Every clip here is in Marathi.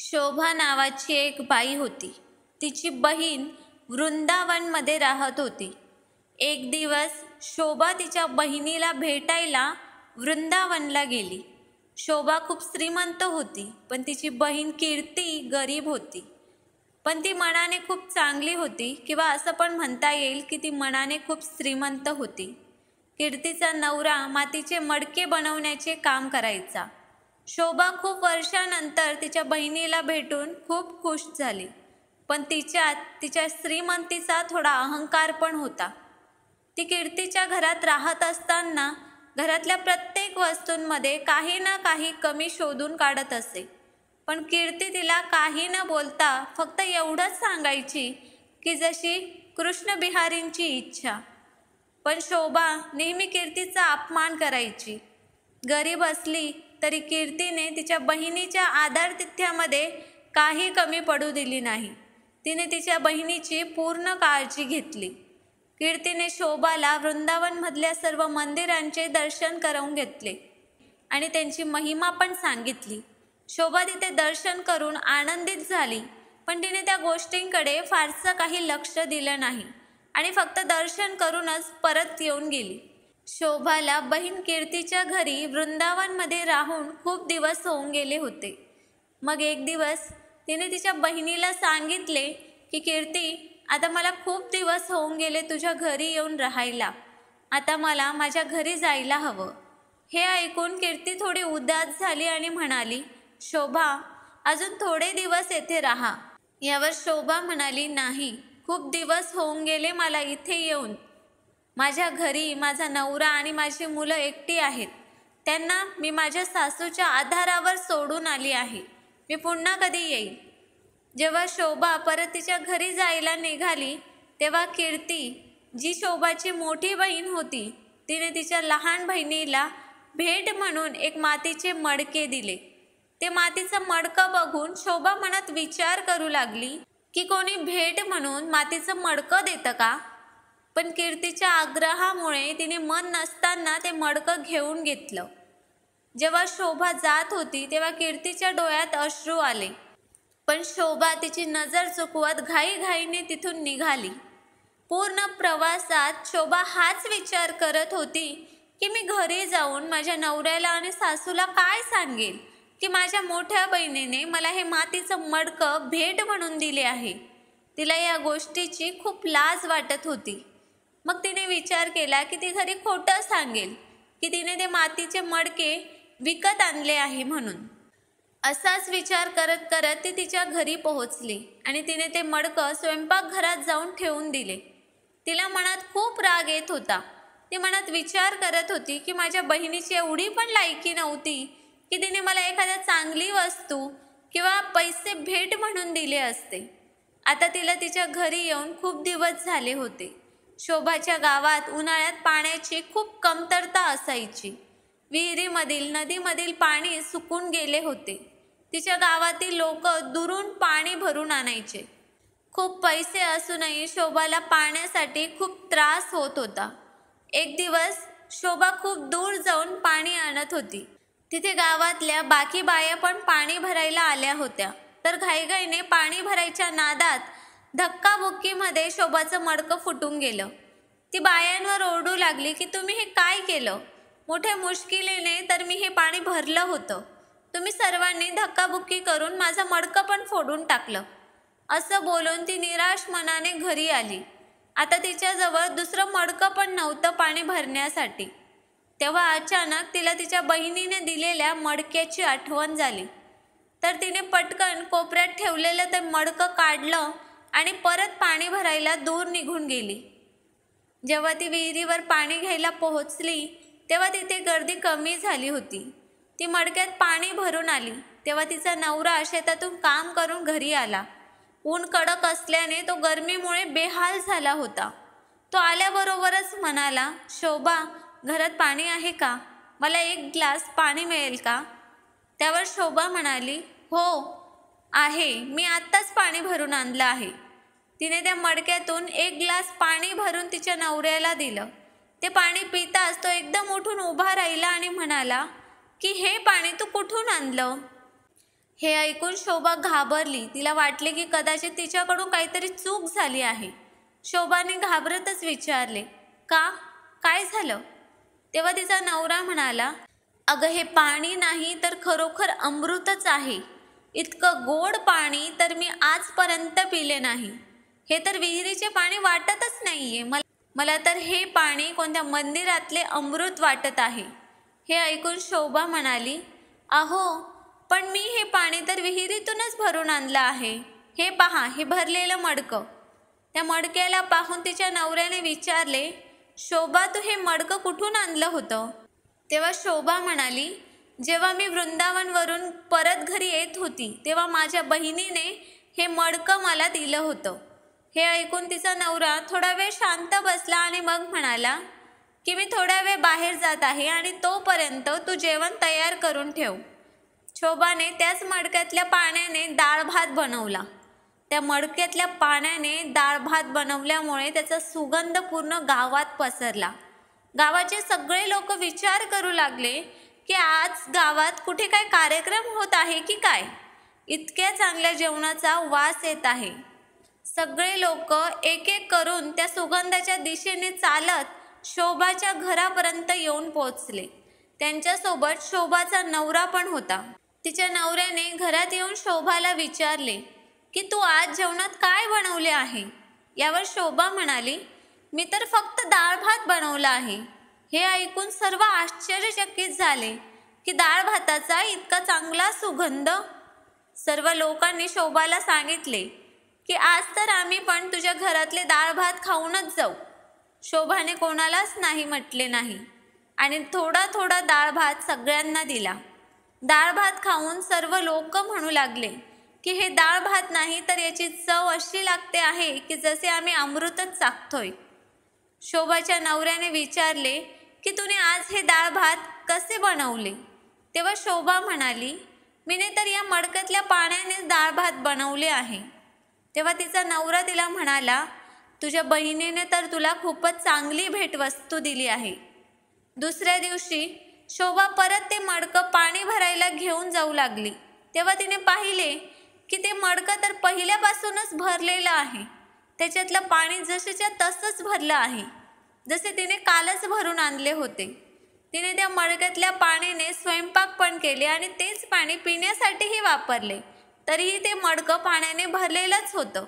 शोभा नावाची एक बाई होती तिची बहीण वृंदावनमध्ये राहत होती एक दिवस शोभा तिच्या बहिणीला भेटायला वृंदावनला गेली शोभा खूप श्रीमंत होती पण तिची बहीण कीर्ती गरीब होती पण ती मनाने खूप चांगली होती किंवा असं पण म्हणता येईल की ती मनाने खूप श्रीमंत होती कीर्तीचा नवरा मातीचे मडके बनवण्याचे काम करायचा शोभा खूप वर्षानंतर तिच्या बहिणीला भेटून खूप खुश झाली पण तिच्यात तिच्या श्रीमंतीचा थोडा अहंकार पण होता ती कीर्तीच्या घरात राहत असताना घरातल्या प्रत्येक वस्तूंमध्ये काही ना काही कमी शोधून काढत असे पण कीर्ती तिला काही न बोलता फक्त एवढंच सांगायची की जशी कृष्णबिहारींची इच्छा पण शोभा नेहमी कीर्तीचा अपमान करायची गरीब असली तरी कीर्तीने तिच्या बहिणीच्या आधारतिथ्यामध्ये काही कमी पडू दिली नाही तिने तिच्या बहिणीची पूर्ण काळजी घेतली कीर्तीने शोभाला वृंदावनमधल्या सर्व मंदिरांचे दर्शन करून घेतले आणि त्यांची महिमा पण सांगितली शोभा तिथे दर्शन करून आनंदित झाली पण तिने त्या गोष्टींकडे फारसं काही लक्ष दिलं नाही आणि फक्त दर्शन करूनच परत येऊन गेली शोभाला बहीण कीर्तीच्या घरी वृंदावनमध्ये राहून खूप दिवस होऊन गेले होते मग एक दिवस तिने तिच्या बहिणीला सांगितले की कीर्ती आता मला खूप दिवस होऊन गेले तुझ्या घरी येऊन राहायला आता मला माझ्या घरी जायला हवं हे ऐकून कीर्ती थोडी उदास झाली आणि म्हणाली शोभा अजून थोडे दिवस येथे राहा यावर शोभा म्हणाली नाही खूप दिवस होऊन गेले मला इथे येऊन माझ्या घरी माझा नवरा आणि माझी मुलं एकटी आहेत त्यांना मी माझ्या सासूच्या आधारावर सोडून आली आहे मी पुन्हा कधी येईल जेव्हा शोभा परत तिच्या घरी जायला निघाली तेव्हा कीर्ती जी शोभाची मोठी बहीण होती तिने तिच्या लहान बहिणीला भेट म्हणून एक मातीचे मडके दिले ते मातीचं मडकं बघून शोभा मनात विचार करू लागली की कोणी भेट म्हणून मातीचं मडकं देतं का पण कीर्तीच्या आग्रहामुळे तिने मन नसताना ते मडकं घेऊन घेतलं जेव्हा शोभा जात होती तेव्हा कीर्तीच्या डोळ्यात अश्रू आले पण शोभा तिची नजर चुकवत घाईघाईने तिथून निघाली पूर्ण प्रवासात शोभा हाच विचार करत होती की मी घरी जाऊन माझ्या नवऱ्याला आणि सासूला काय सांगेल की माझ्या मोठ्या बहिणीने मला हे मातीचं मडकं भेट म्हणून दिले आहे तिला या गोष्टीची खूप लाज वाटत होती मग तिने विचार केला की ती खरी खोटं सांगेल की तिने ते मातीचे मडके विकत आणले आहे म्हणून असाच विचार करत करत ती तिच्या घरी पोहोचली आणि तिने ते मडकं स्वयंपाकघरात जाऊन ठेवून दिले तिला मनात खूप राग येत होता ती मनात विचार करत होती की माझ्या बहिणीची एवढी पण लायकी नव्हती की तिने मला एखाद्या चांगली वस्तू किंवा पैसे भेट म्हणून दिले असते आता तिला तिच्या घरी येऊन खूप दिवस झाले होते शोभाच्या गावात उन्हाळ्यात पाण्याची खूप कमतरता असायची विहिरीमधील नदीमधील पाणी सुकून गेले होते तिच्या गावातील लोक दुरून पाणी भरून आणायचे खूप पैसे असूनही शोभाला पाण्यासाठी खूप त्रास होत होता एक दिवस शोभा खूप दूर जाऊन पाणी आणत होती तिथे गावातल्या बाकी बाया पण पाणी भरायला आल्या होत्या तर घाईघाईने पाणी भरायच्या नादात धक्काबुक्कीमध्ये शोभाचं मडकं फुटून गेलं ती बायांवर ओरडू लागली की तुम्ही हे काय केलं मोठ्या मुश्किलीने तर मी हे पाणी भरलं होतं तुम्ही सर्वांनी धक्काबुक्की करून माझं मडकं पण फोडून टाकलं असं बोलून ती निराश मनाने घरी आली आता तिच्याजवळ दुसरं मडकं पण नव्हतं पाणी भरण्यासाठी तेव्हा अचानक तिला तिच्या बहिणीने दिलेल्या मडक्याची आठवण झाली तर तिने पटकन कोपऱ्यात ठेवलेलं ते मडकं काढलं आणि परत पाणी भरायला दूर निघून गेली जेव्हा ती विहिरीवर पाणी घ्यायला पोहोचली तेव्हा तिथे गर्दी कमी झाली होती ती मडक्यात पाणी भरून आली तेव्हा तिचा नवरा शेतातून काम करून घरी आला ऊन कडक असल्याने तो गर्मीमुळे बेहाल झाला होता तो आल्याबरोबरच म्हणाला शोभा घरात पाणी आहे का मला एक ग्लास पाणी मिळेल का त्यावर शोभा म्हणाली हो आहे मी आत्ताच पाणी भरून आणलं आहे तिने त्या मडक्यातून एक ग्लास पाणी भरून तिच्या नवऱ्याला दिलं ते पाणी पिताच तो एकदम उठून उभा राहिला आणि म्हणाला की हे पाणी तू कुठून आणलं हे ऐकून शोभा घाबरली तिला वाटले की कदाचित तिच्याकडून काहीतरी चूक झाली आहे शोभाने घाबरतच विचारले का काय झालं तेव्हा तिचा नवरा म्हणाला अगं हे पाणी नाही तर खरोखर अमृतच आहे इतकं गोड पाणी तर मी आजपर्यंत पिले नाही हे तर विहिरीचे पाणी वाटतच नाहीये मला मला तर हे पाणी कोणत्या मंदिरातले अमृत वाटत आहे हे ऐकून शोभा म्हणाली अहो पण मी हे पाणी तर विहिरीतूनच भरून आणलं आहे हे पहा हे भरलेलं मडकं त्या मडक्याला पाहून तिच्या नवऱ्याने विचारले शोभा तू हे मडकं कुठून आणलं होतं तेव्हा शोभा म्हणाली जेव्हा मी वृंदावनवरून परत घरी येत होती तेव्हा माझ्या बहिणीने हे मडकं मला दिलं होतं हे ऐकून तिचा नवरा थोडा वेळ शांत बसला आणि मग म्हणाला की मी थोडा वेळ बाहेर जात आहे आणि तोपर्यंत तू जेवण तयार करून ठेव शोभाने त्याच मडक्यातल्या पाण्याने डाळ भात बनवला त्या मडक्यातल्या पाण्याने डाळ भात बनवल्यामुळे त्याचा सुगंध पूर्ण गावात पसरला गावाचे सगळे लोक विचार करू लागले की आज गावात कुठे काय कार्यक्रम होत आहे की काय इतक्या चांगल्या जेवणाचा वास येत आहे सगळे लोक एक एक करून त्या सुगंधाच्या दिशेने चालत शोभाच्या घरापर्यंत येऊन पोहोचले त्यांच्यासोबत शोभाचा नवरा पण होता तिच्या नवऱ्याने घरात येऊन शोभाला विचारले की तू आज जेवणात काय बनवले आहे यावर शोभा म्हणाली मी तर फक्त डाळ भात बनवला आहे हे ऐकून सर्व आश्चर्यचकित झाले की डाळ भाताचा इतका चांगला सुगंध सर्व लोकांनी शोभाला सांगितले की आज तर आम्ही पण तुझ्या घरातले डाळ भात खाऊनच जाऊ शोभाने कोणालाच नाही म्हटले नाही आणि थोडा थोडा डाळ भात सगळ्यांना दिला डाळ भात खाऊन सर्व लोक म्हणू लागले की हे डाळ भात नाही तर याची चव अशी लागते आहे की जसे आम्ही अमृतच चाकतोय शोभाच्या नवऱ्याने विचारले की तुने आज हे डाळ भात कसे बनवले तेव्हा शोभा म्हणाली मीने तर या मडकतल्या पाण्यानेच डाळ भात बनवले आहे तेव्हा तिचा नवरा तिला म्हणाला तुझ्या बहिणीने तर तुला खूपच चांगली भेटवस्तू दिली आहे दुसऱ्या दिवशी शोभा परत ते मडकं पाणी भरायला घेऊन जाऊ लागली तेव्हा तिने पाहिले की ते मडकं तर पहिल्यापासूनच भरलेलं आहे त्याच्यातलं पाणी जसेच्या तसंच भरलं आहे जसे तिने कालच भरून आणले होते तिने त्या मडक्यातल्या पाणीने स्वयंपाक पण केले आणि तेच पाणी पिण्यासाठीही वापरले तरीही ते मडकं पाण्याने भरलेलंच होतं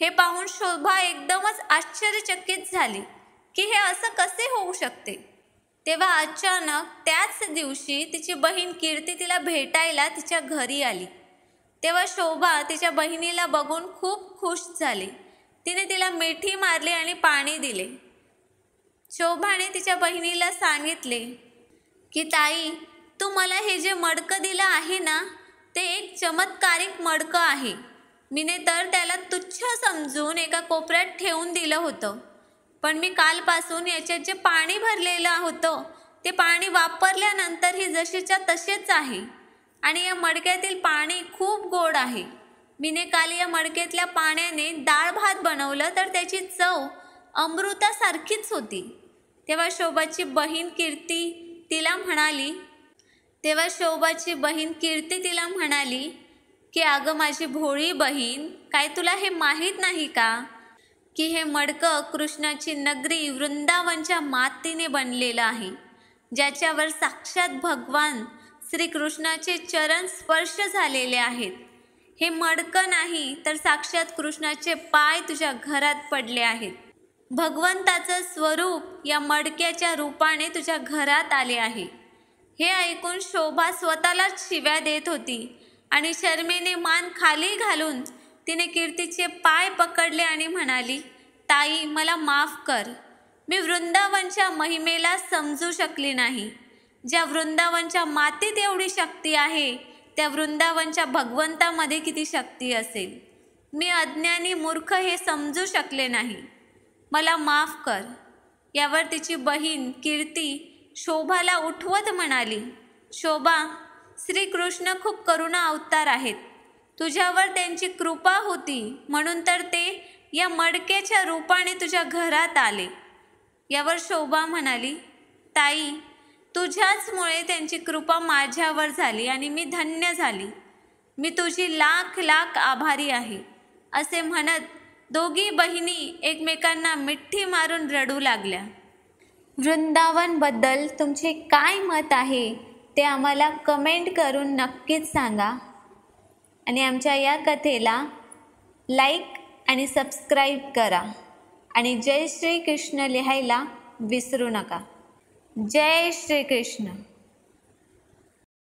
हे पाहून शोभा एकदमच आश्चर्यचकित झाली की हे असं कसे होऊ शकते तेव्हा अचानक त्याच दिवशी तिची बहीण कीर्ती तिला भेटायला तिच्या घरी आली तेव्हा शोभा तिच्या बहिणीला बघून खूप खुश झाली तिने तिला मिठी मारली आणि पाणी दिले शोभाने तिच्या बहिणीला सांगितले की ताई तू मला हे जे मडकं दिलं आहे ना ते एक चमत्कारिक मडकं आहे मीने तर त्याला तुच्छ समजून एका कोपऱ्यात ठेवून दिलं होतं पण मी कालपासून याच्यात जे पाणी भरलेलं होतं ते पाणी वापरल्यानंतर ही जशीच्या तसेच आहे आणि या मडक्यातील पाणी खूप गोड आहे मीने काल या मडक्यातल्या पाण्याने डाळ भात बनवलं तर त्याची चव अमृतासारखीच होती तेव्हा शोभाची बहीण कीर्ती तिला म्हणाली तेव्हा शोभाची बहीण कीर्ती तिला म्हणाली की अगं माझी भोळी बहीण काय तुला हे माहीत नाही का की हे मडकं कृष्णाची नगरी वृंदावनच्या मातीने बनलेलं आहे ज्याच्यावर साक्षात भगवान श्रीकृष्णाचे चरण स्पर्श झालेले आहेत हे मडकं नाही तर साक्षात कृष्णाचे पाय तुझ्या घरात पडले आहेत भगवंताचं स्वरूप या मडक्याच्या रूपाने तुझ्या घरात आले आहे हे ऐकून शोभा स्वतःलाच शिव्या देत होती आणि शर्मेने मान खाली घालून तिने कीर्तीचे पाय पकडले आणि म्हणाली ताई मला माफ कर मी वृंदावनच्या महिमेला समजू शकली नाही ज्या वृंदावनच्या मातीत एवढी शक्ती आहे त्या वृंदावनच्या भगवंतामध्ये किती शक्ती असेल मी अज्ञानी मूर्ख हे समजू शकले नाही मला माफ कर यावर तिची बहीण कीर्ती शोभाला उठवत म्हणाली शोभा श्रीकृष्ण खूप करुणा अवतार आहेत तुझ्यावर त्यांची कृपा होती म्हणून तर ते या मडक्याच्या रूपाने तुझ्या घरात आले यावर शोभा म्हणाली ताई तुझ्याचमुळे त्यांची कृपा माझ्यावर झाली आणि मी धन्य झाली मी तुझी लाख लाख आभारी आहे असे म्हणत दोघी बहिणी एकमेकांना मिठ्ठी मारून रडू लागल्या वृंदावनबद्दल तुमचे काय मत आहे ते आम्हाला कमेंट करून नक्कीच सांगा आणि आमच्या या कथेला लाईक आणि सबस्क्राईब करा आणि जय श्री कृष्ण लिहायला विसरू नका जय श्री कृष्ण